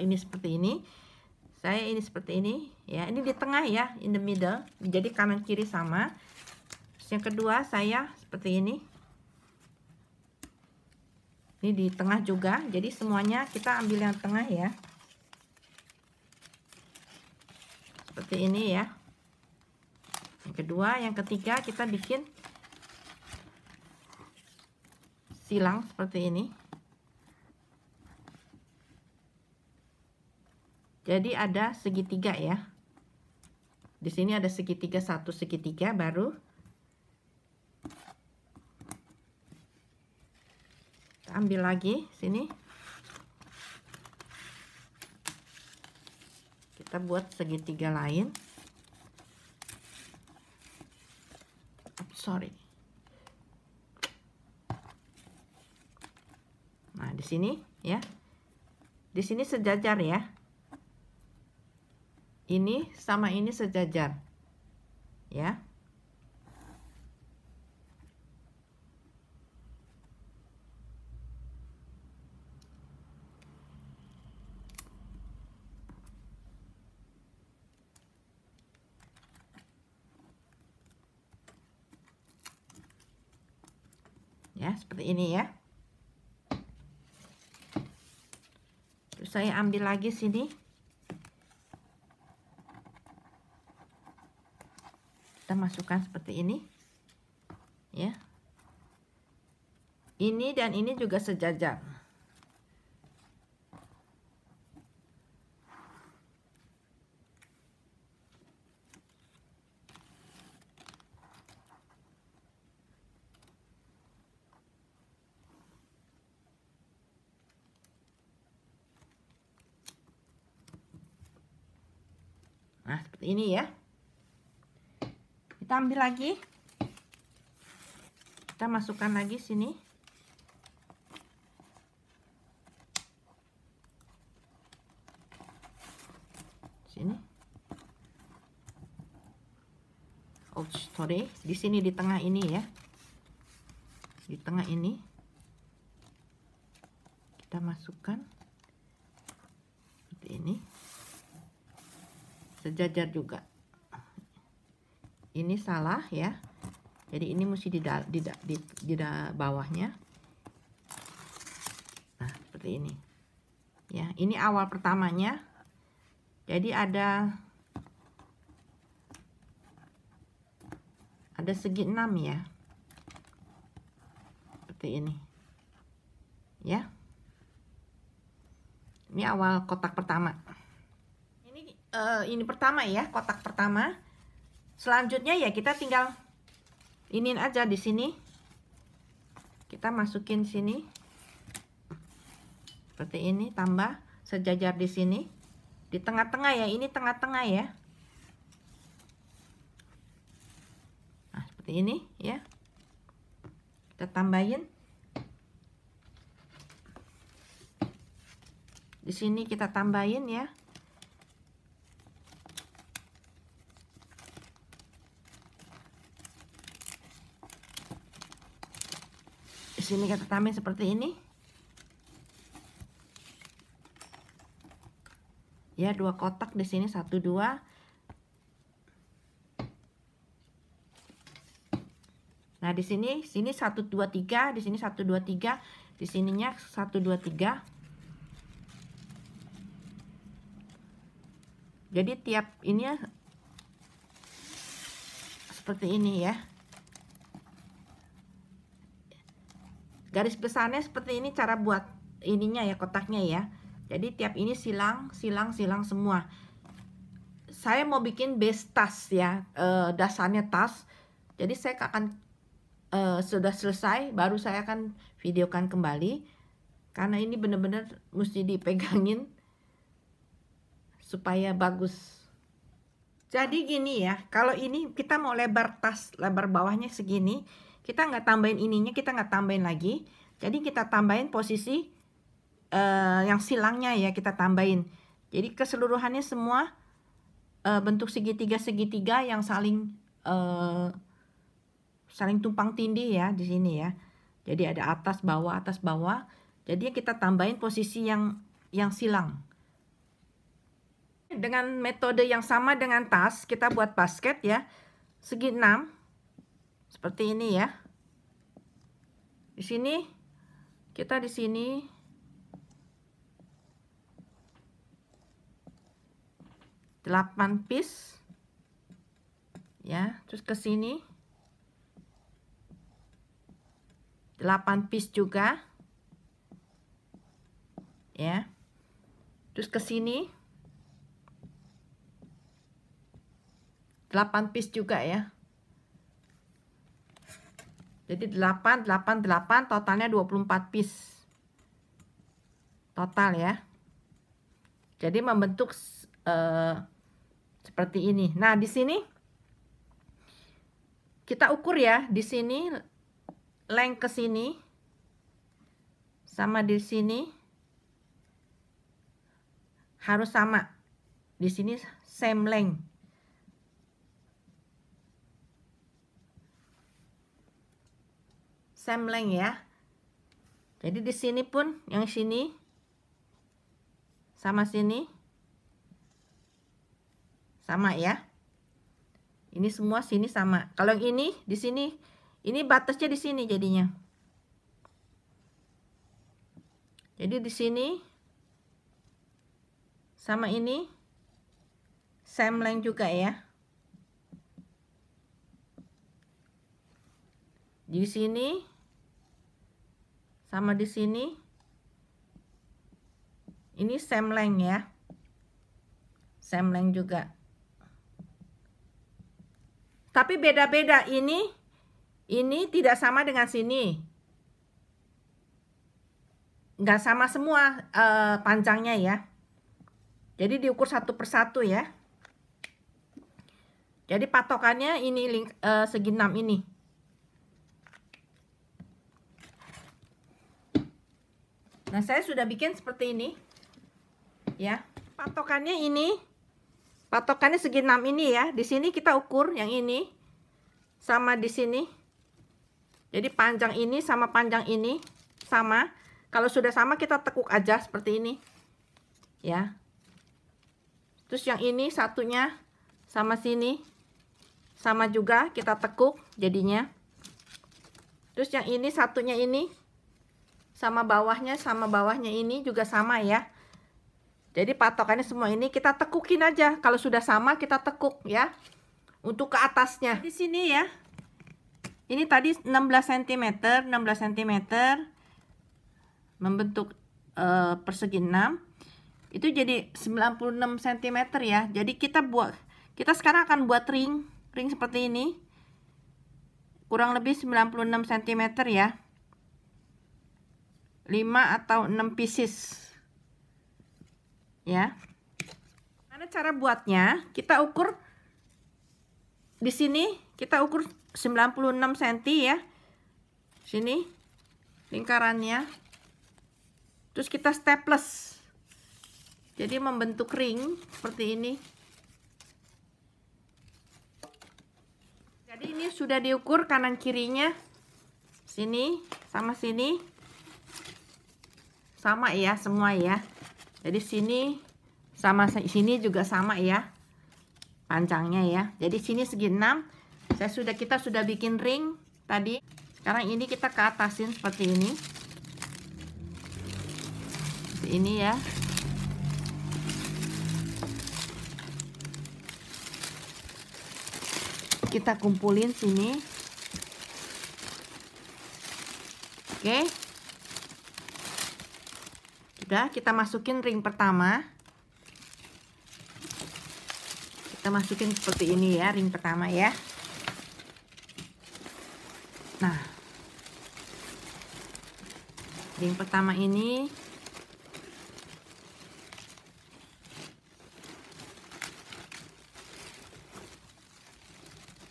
ini seperti ini saya ini seperti ini ya ini di tengah ya in the middle jadi kanan kiri sama Terus yang kedua saya seperti ini ini di tengah juga jadi semuanya kita ambil yang tengah ya seperti ini ya yang kedua yang ketiga kita bikin silang seperti ini Jadi ada segitiga ya. Di sini ada segitiga satu segitiga baru Kita ambil lagi sini. Kita buat segitiga lain. I'm sorry. Nah, di sini ya. Di sini sejajar ya ini sama ini sejajar ya ya seperti ini ya terus saya ambil lagi sini kita masukkan seperti ini ya ini dan ini juga sejajar Nah, seperti ini ya kita ambil lagi kita masukkan lagi sini sini oh sorry di sini di tengah ini ya di tengah ini kita masukkan seperti ini sejajar juga ini salah ya jadi ini mesti di, di, bawahnya nah seperti ini ya ini awal pertamanya jadi ada ada segi 6 ya seperti ini ya ini awal kotak pertama ini uh, ini pertama ya kotak pertama selanjutnya ya kita tinggal inin aja di sini kita masukin sini seperti ini tambah sejajar di sini di tengah-tengah ya ini tengah-tengah ya nah seperti ini ya kita tambahin di sini kita tambahin ya sini kita tamin seperti ini ya dua kotak di sini satu dua nah di sini sini satu dua tiga di sini satu dua tiga di sininya satu dua tiga jadi tiap ini seperti ini ya garis besarnya seperti ini cara buat ininya ya kotaknya ya jadi tiap ini silang silang silang semua saya mau bikin base tas ya e, dasarnya tas jadi saya akan e, sudah selesai baru saya akan videokan kembali karena ini benar-benar mesti dipegangin supaya bagus jadi gini ya kalau ini kita mau lebar tas lebar bawahnya segini kita nggak tambahin ininya, kita nggak tambahin lagi. Jadi kita tambahin posisi uh, yang silangnya ya, kita tambahin. Jadi keseluruhannya semua uh, bentuk segitiga-segitiga yang saling uh, saling tumpang tindih ya di sini ya. Jadi ada atas bawah atas bawah. Jadi kita tambahin posisi yang yang silang. Dengan metode yang sama dengan tas, kita buat basket ya. Segi 6 seperti ini ya di sini kita di sini delapan piece ya terus ke sini delapan piece juga ya terus ke sini 8 piece juga ya jadi 8, 8, 8 totalnya 24 piece. Total ya. Jadi membentuk uh, seperti ini. Nah, di sini kita ukur ya, di sini length ke sini sama di sini harus sama. Di sini same length. sampling ya. Jadi di sini pun yang sini sama sini sama ya. Ini semua sini sama. Kalau yang ini di sini ini batasnya di sini jadinya. Jadi di sini sama ini length juga ya. Di sini sama di sini ini semleng ya semleng juga tapi beda-beda ini ini tidak sama dengan sini nggak sama semua uh, panjangnya ya jadi diukur satu persatu ya jadi patokannya ini link, uh, segi 6 ini Nah, saya sudah bikin seperti ini. Ya, patokannya ini. Patokannya segi 6 ini ya. Di sini kita ukur yang ini sama di sini. Jadi panjang ini sama panjang ini sama. Kalau sudah sama kita tekuk aja seperti ini. Ya. Terus yang ini satunya sama sini. Sama juga kita tekuk jadinya. Terus yang ini satunya ini sama bawahnya sama bawahnya ini juga sama ya jadi patokannya semua ini kita tekukin aja kalau sudah sama kita tekuk ya untuk ke atasnya di sini ya ini tadi 16 cm 16 cm membentuk e, persegi 6 itu jadi 96 cm ya jadi kita buat kita sekarang akan buat ring ring seperti ini kurang lebih 96 cm ya 5 atau 6 pieces ya Karena cara buatnya kita ukur di sini kita ukur 96 cm ya sini lingkarannya terus kita staples jadi membentuk ring seperti ini jadi ini sudah diukur kanan kirinya sini sama sini sama ya semua ya jadi sini sama sini juga sama ya panjangnya ya jadi sini segi 6 saya sudah kita sudah bikin ring tadi sekarang ini kita ke atasin seperti ini seperti ini ya kita kumpulin sini oke okay udah kita masukin ring pertama. Kita masukin seperti ini ya, ring pertama ya. Nah. Ring pertama ini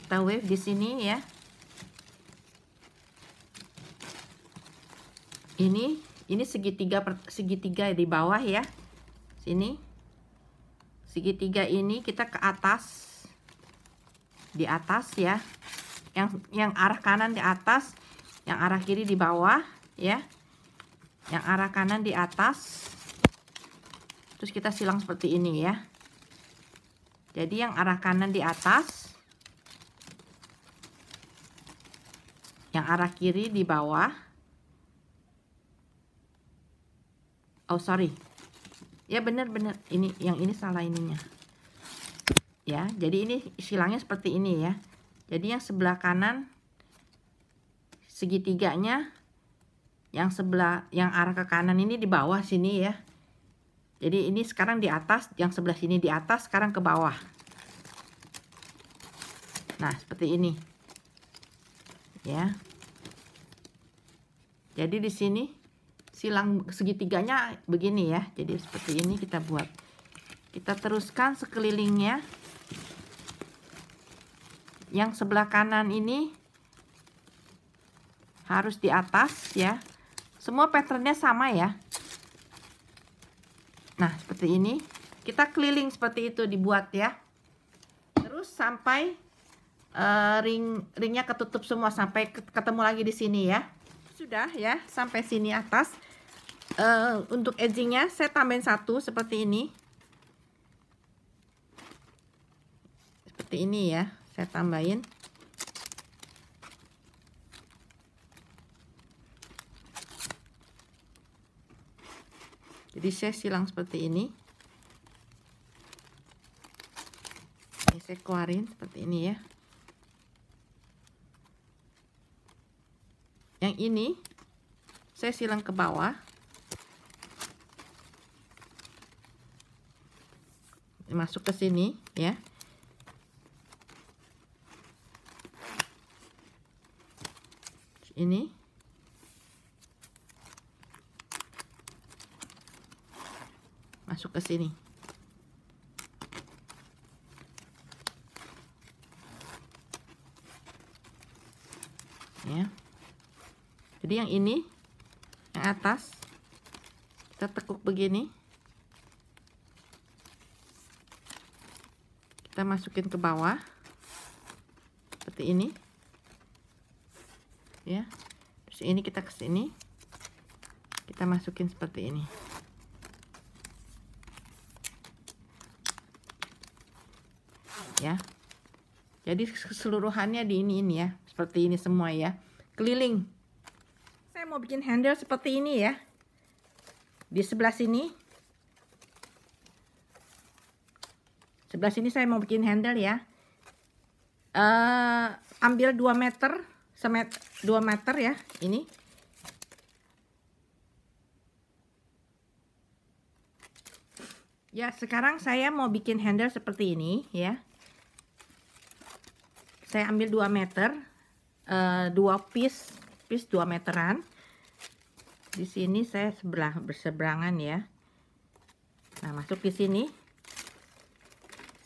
kita wave di sini ya. Ini ini segitiga segitiga di bawah ya sini segitiga ini kita ke atas di atas ya yang yang arah kanan di atas yang arah kiri di bawah ya yang arah kanan di atas terus kita silang seperti ini ya jadi yang arah kanan di atas yang arah kiri di bawah oh sorry ya benar-benar ini yang ini salah ininya ya jadi ini silangnya seperti ini ya jadi yang sebelah kanan segitiganya yang sebelah yang arah ke kanan ini di bawah sini ya jadi ini sekarang di atas yang sebelah sini di atas sekarang ke bawah nah seperti ini ya jadi di sini silang segitiganya begini ya jadi seperti ini kita buat kita teruskan sekelilingnya yang sebelah kanan ini harus di atas ya semua patternnya sama ya nah seperti ini kita keliling seperti itu dibuat ya terus sampai uh, ring ringnya ketutup semua sampai ketemu lagi di sini ya sudah ya sampai sini atas uh, untuk edgingnya saya tambahin satu seperti ini seperti ini ya saya tambahin jadi saya silang seperti ini ini saya keluarin seperti ini ya yang ini saya silang ke bawah masuk ke sini ya ini masuk ke sini ya jadi yang ini yang atas kita tekuk begini kita masukin ke bawah seperti ini ya terus ini kita ke sini kita masukin seperti ini ya jadi keseluruhannya di ini ini ya seperti ini semua ya keliling saya mau bikin handle seperti ini ya di sebelah sini sebelah sini saya mau bikin handle ya uh, ambil 2 meter semet 2 meter ya ini ya sekarang saya mau bikin handle seperti ini ya saya ambil 2 meter uh, eh, 2 piece piece 2 meteran di sini saya sebelah berseberangan ya Nah, masuk di sini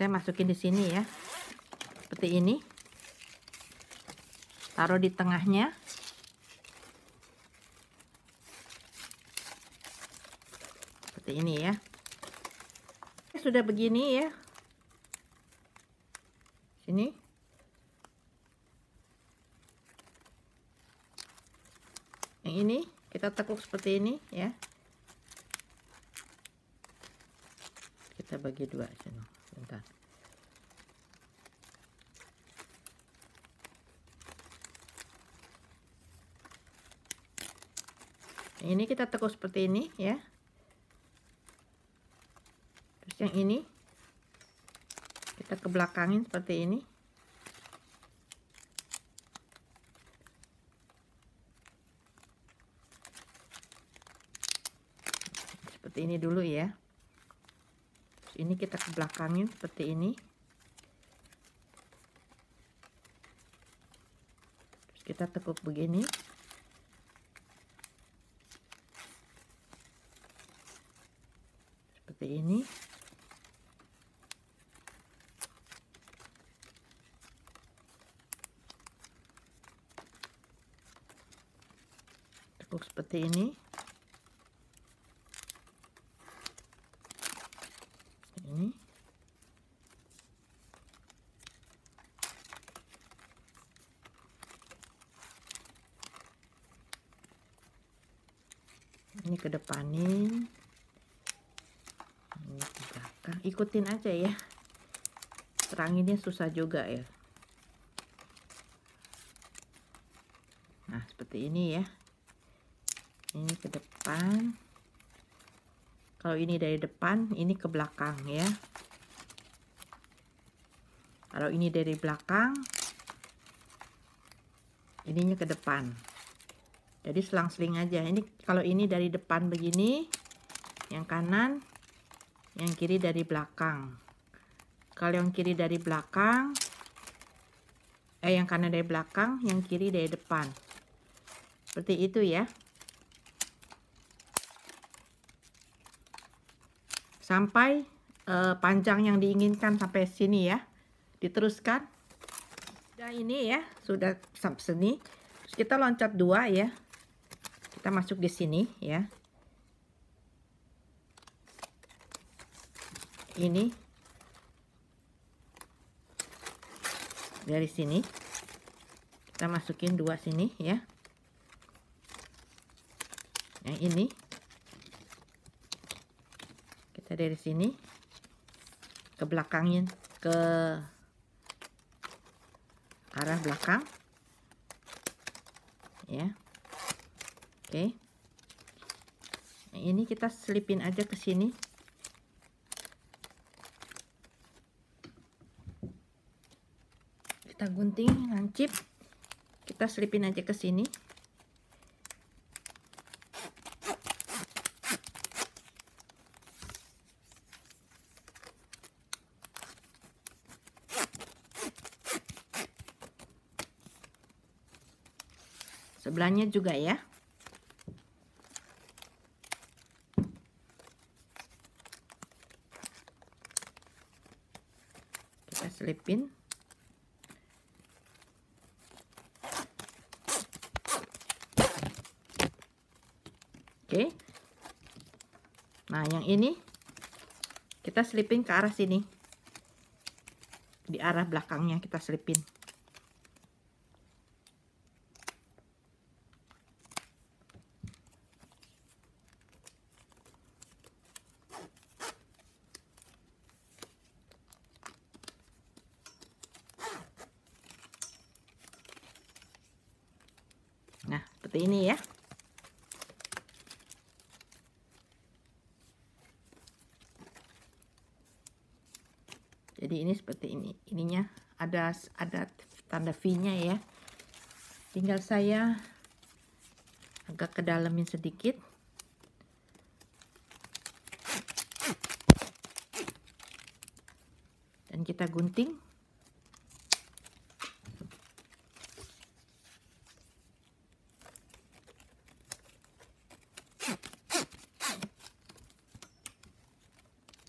saya masukin di sini ya seperti ini taruh di tengahnya seperti ini ya sudah begini ya sini yang ini kita tekuk seperti ini ya kita bagi dua sini ini kita tekuk seperti ini ya terus yang ini kita kebelakangin seperti ini seperti ini dulu ya ini kita ke belakangin seperti ini terus kita tekuk begini ini ke depanin ini ke belakang ikutin aja ya ini susah juga ya nah seperti ini ya ini ke depan kalau ini dari depan ini ke belakang ya kalau ini dari belakang ininya ke depan jadi selang-seling aja ini kalau ini dari depan begini yang kanan yang kiri dari belakang kalau yang kiri dari belakang eh yang kanan dari belakang yang kiri dari depan seperti itu ya sampai eh, panjang yang diinginkan sampai sini ya diteruskan sudah ini ya sudah seni terus kita loncat dua ya kita masuk di sini ya ini dari sini kita masukin dua sini ya yang ini kita dari sini ke belakangin ke arah belakang ya Oke. Okay. Nah, ini kita selipin aja ke sini. Kita gunting, lancip. Kita selipin aja ke sini. sebelahnya juga ya selipin ke arah sini di arah belakangnya kita selipin Nah, seperti ini ya. ini seperti ini ininya ada ada tanda V-nya ya tinggal saya agak kedalamin sedikit dan kita gunting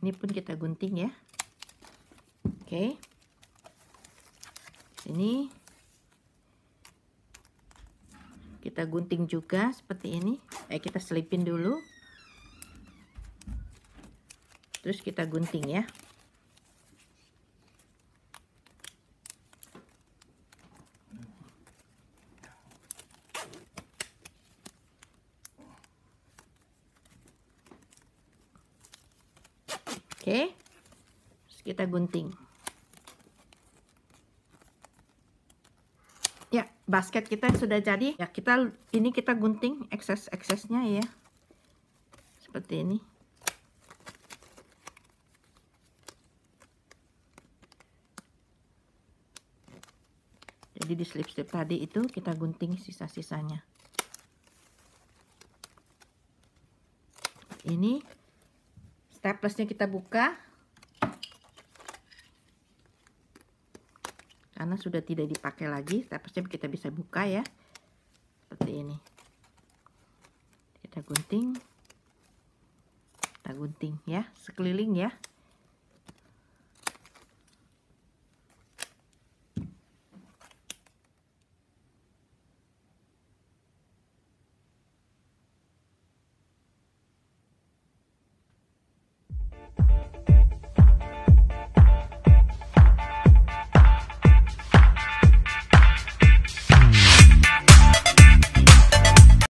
ini pun kita gunting ya Oke. Ini Kita gunting juga seperti ini. Eh kita selipin dulu. Terus kita gunting ya. Oke. Okay. kita gunting. basket kita yang sudah jadi ya kita ini kita gunting excess eksesnya ya seperti ini jadi di slip-slip tadi itu kita gunting sisa-sisanya ini staplesnya kita buka karena sudah tidak dipakai lagi staplernya kita bisa buka ya seperti ini kita gunting kita gunting ya sekeliling ya